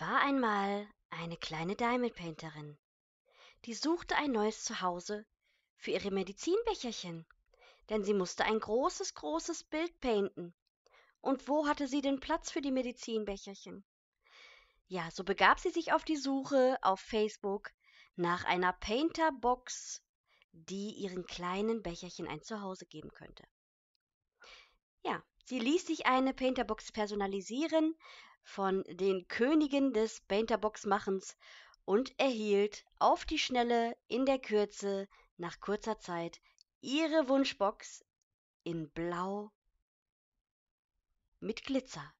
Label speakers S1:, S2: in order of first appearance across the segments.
S1: Es war einmal eine kleine Diamond Painterin. Die suchte ein neues Zuhause für ihre Medizinbecherchen, denn sie musste ein großes, großes Bild painten. Und wo hatte sie den Platz für die Medizinbecherchen? Ja, so begab sie sich auf die Suche auf Facebook nach einer Painterbox, die ihren kleinen Becherchen ein Zuhause geben könnte. Sie ließ sich eine Painterbox personalisieren von den Königen des Painterbox-Machens und erhielt auf die Schnelle in der Kürze nach kurzer Zeit ihre Wunschbox in Blau mit Glitzer.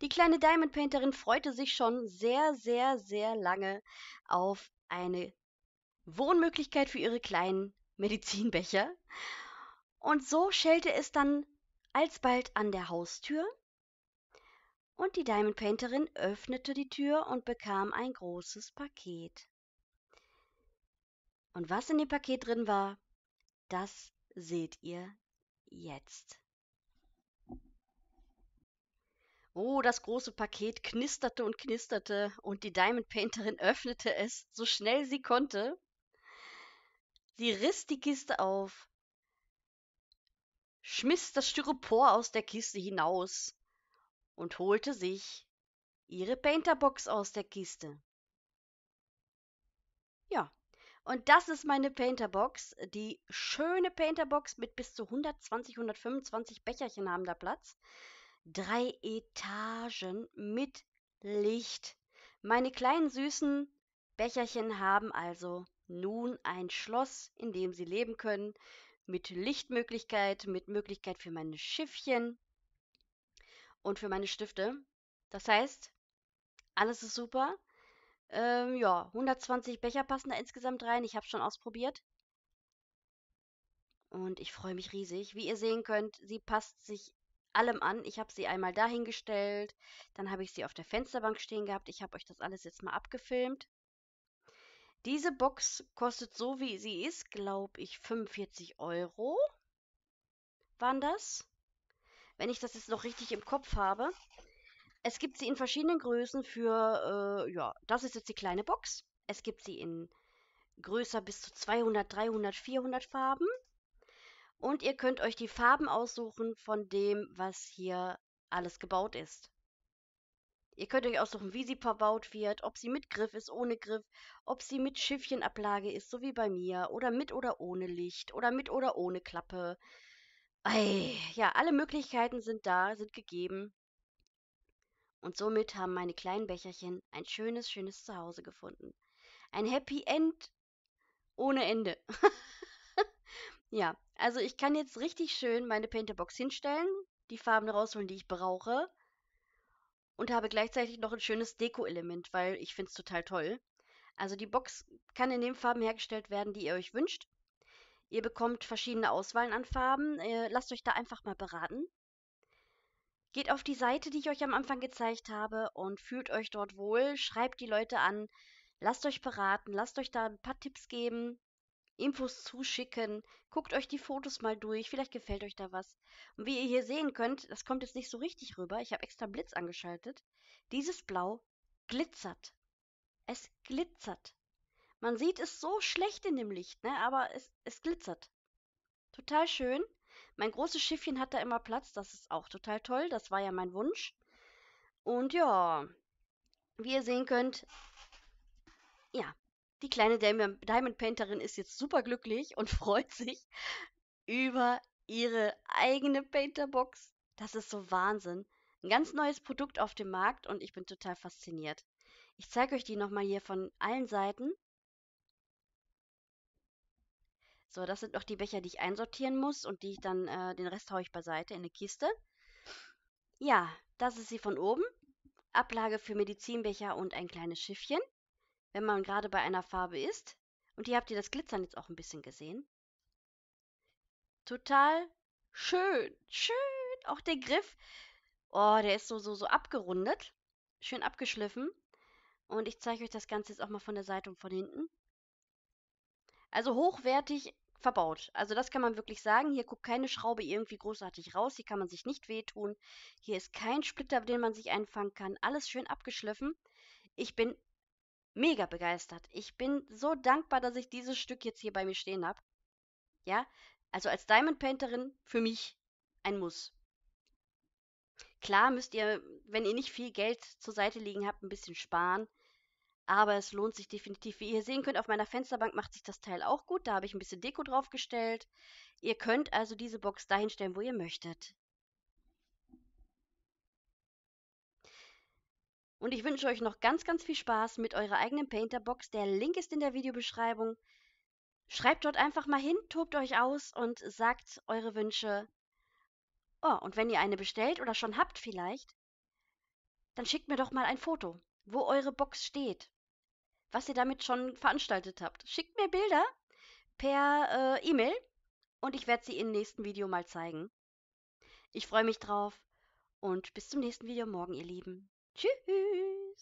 S1: Die kleine Diamond Painterin freute sich schon sehr, sehr, sehr lange auf eine Wohnmöglichkeit für ihre kleinen Medizinbecher. Und so schellte es dann alsbald an der Haustür, und die Diamond Painterin öffnete die Tür und bekam ein großes Paket. Und was in dem Paket drin war, das seht ihr jetzt. Oh, das große Paket knisterte und knisterte und die Diamond Painterin öffnete es so schnell sie konnte. Sie riss die Kiste auf schmiss das Styropor aus der Kiste hinaus und holte sich ihre Painterbox aus der Kiste. Ja, und das ist meine Painterbox. Die schöne Painterbox mit bis zu 120, 125 Becherchen haben da Platz. Drei Etagen mit Licht. Meine kleinen süßen Becherchen haben also nun ein Schloss, in dem sie leben können, mit Lichtmöglichkeit, mit Möglichkeit für meine Schiffchen und für meine Stifte. Das heißt, alles ist super. Ähm, ja, 120 Becher passen da insgesamt rein. Ich habe schon ausprobiert. Und ich freue mich riesig. Wie ihr sehen könnt, sie passt sich allem an. Ich habe sie einmal dahingestellt, dann habe ich sie auf der Fensterbank stehen gehabt. Ich habe euch das alles jetzt mal abgefilmt. Diese Box kostet so, wie sie ist, glaube ich, 45 Euro. Waren das? Wenn ich das jetzt noch richtig im Kopf habe. Es gibt sie in verschiedenen Größen für, äh, ja, das ist jetzt die kleine Box. Es gibt sie in größer bis zu 200, 300, 400 Farben. Und ihr könnt euch die Farben aussuchen von dem, was hier alles gebaut ist. Ihr könnt euch aussuchen, wie sie verbaut wird, ob sie mit Griff ist, ohne Griff, ob sie mit Schiffchenablage ist, so wie bei mir, oder mit oder ohne Licht, oder mit oder ohne Klappe. Ei, ja, alle Möglichkeiten sind da, sind gegeben. Und somit haben meine kleinen Becherchen ein schönes, schönes Zuhause gefunden. Ein Happy End ohne Ende. ja, also ich kann jetzt richtig schön meine Painterbox hinstellen, die Farben rausholen, die ich brauche und habe gleichzeitig noch ein schönes Deko-Element, weil ich finde es total toll. Also die Box kann in den Farben hergestellt werden, die ihr euch wünscht. Ihr bekommt verschiedene Auswahlen an Farben. Äh, lasst euch da einfach mal beraten. Geht auf die Seite, die ich euch am Anfang gezeigt habe und fühlt euch dort wohl. Schreibt die Leute an. Lasst euch beraten. Lasst euch da ein paar Tipps geben. Infos zuschicken. Guckt euch die Fotos mal durch, vielleicht gefällt euch da was. Und wie ihr hier sehen könnt, das kommt jetzt nicht so richtig rüber. Ich habe extra Blitz angeschaltet. Dieses Blau glitzert. Es glitzert. Man sieht es so schlecht in dem Licht, ne? aber es, es glitzert. Total schön. Mein großes Schiffchen hat da immer Platz. Das ist auch total toll. Das war ja mein Wunsch. Und ja, wie ihr sehen könnt, ja, die kleine Diamond Painterin ist jetzt superglücklich und freut sich über ihre eigene Painterbox. Das ist so Wahnsinn. Ein ganz neues Produkt auf dem Markt und ich bin total fasziniert. Ich zeige euch die nochmal hier von allen Seiten. So, das sind noch die Becher, die ich einsortieren muss und die ich dann, äh, den Rest haue ich beiseite in eine Kiste. Ja, das ist sie von oben. Ablage für Medizinbecher und ein kleines Schiffchen wenn man gerade bei einer Farbe ist, und hier habt ihr das Glitzern jetzt auch ein bisschen gesehen, total schön, schön, auch der Griff, oh, der ist so, so, so abgerundet, schön abgeschliffen. Und ich zeige euch das Ganze jetzt auch mal von der Seite und von hinten. Also hochwertig verbaut. Also das kann man wirklich sagen. Hier guckt keine Schraube irgendwie großartig raus. Hier kann man sich nicht wehtun. Hier ist kein Splitter, den man sich einfangen kann. Alles schön abgeschliffen. Ich bin mega begeistert. Ich bin so dankbar, dass ich dieses Stück jetzt hier bei mir stehen habe. Ja, also als Diamond Painterin für mich ein Muss. Klar müsst ihr, wenn ihr nicht viel Geld zur Seite liegen habt, ein bisschen sparen. Aber es lohnt sich definitiv. Wie ihr sehen könnt, auf meiner Fensterbank macht sich das Teil auch gut. Da habe ich ein bisschen Deko draufgestellt. Ihr könnt also diese Box dahin stellen, wo ihr möchtet. Und ich wünsche euch noch ganz, ganz viel Spaß mit eurer eigenen Painterbox. Der Link ist in der Videobeschreibung. Schreibt dort einfach mal hin, tobt euch aus und sagt eure Wünsche. Oh, und wenn ihr eine bestellt oder schon habt vielleicht, dann schickt mir doch mal ein Foto, wo eure Box steht, was ihr damit schon veranstaltet habt. Schickt mir Bilder per äh, E-Mail und ich werde sie im nächsten Video mal zeigen. Ich freue mich drauf und bis zum nächsten Video morgen, ihr Lieben. Tschüss